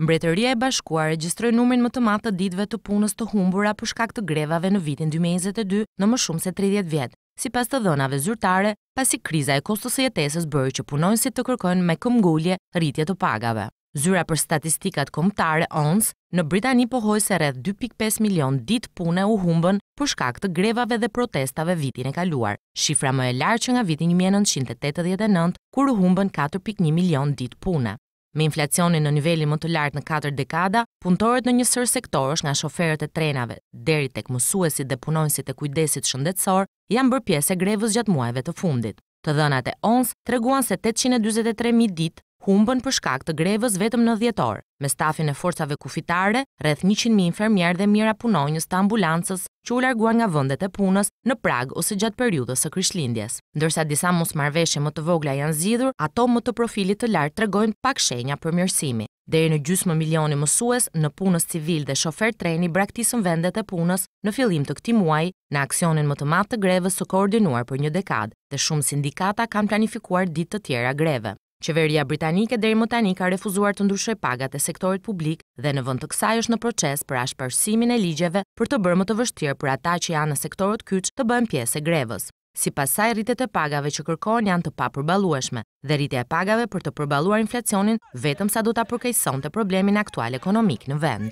Mbretëria e Bashkuar regjistroi numrin më të madh të ditëve të punës të humbura për shkak të grevave në vitin 2022 në më shumë se 30 vjet, sipas të dhënave zyrtare, pasi kriza e kostos së jetesës bëri që si të kërkojnë me këmgullje rritje të pagave. Zyra për statistikat kombëtare ONS në Britani pohoi se rreth 2.5 milion ditë pune u humbën për shkak të grevave dhe protestave vitin e kaluar, shifra më e lartë që nga vitin 1989, kur u humbën 4.1 milion ditë pune. Me inflacionin në nivelin më të lartë në 4 dekada, punëtorët në njësër sektorësh nga shoferët e trenave, deri tek mësuesit dhe punonësit e kujdesit shëndetësor, janë bërë pjesë e grevës gjatë muajve të fundit. Të dhënat e ONS treguan se 843.000 ditë humbën për shkak të grevës vetëm në dhjetor, me stafin e forcave kufitare, rreth 100.000 infermjer dhe mira punonjës të ambulancës që u largua nga vëndet e punës në prag ose gjatë periudës së kryshlindjes. Ndërsa disa mos marveshe më të vogla janë zidhur, ato më të profilit të lartë regojnë pak shenja për mirësimi. Deri në gjysmë më milioni mësues në punës civil dhe shofer treni braktisën vendet e punës në fillim të këti muaj në aksionin më të matë të grevës së koordinuar për një dekad dhe shumë sindikata kanë planifikuar ditë të tjera greve. Qeveria Britanike dhe i tani ka refuzuar të ndryshoj pagat e sektorit publik dhe në vënd të kësaj është në proces për ashpërsimin e ligjeve për të bërë më të vështirë për ata që janë në sektorit kyç të bëhen pjesë e grevës. Si pasaj, rritet e pagave që kërkojnë janë të pa përbalueshme dhe rritet e pagave për të përbaluar inflacionin vetëm sa du të apërkejson të problemin aktual ekonomik në vend.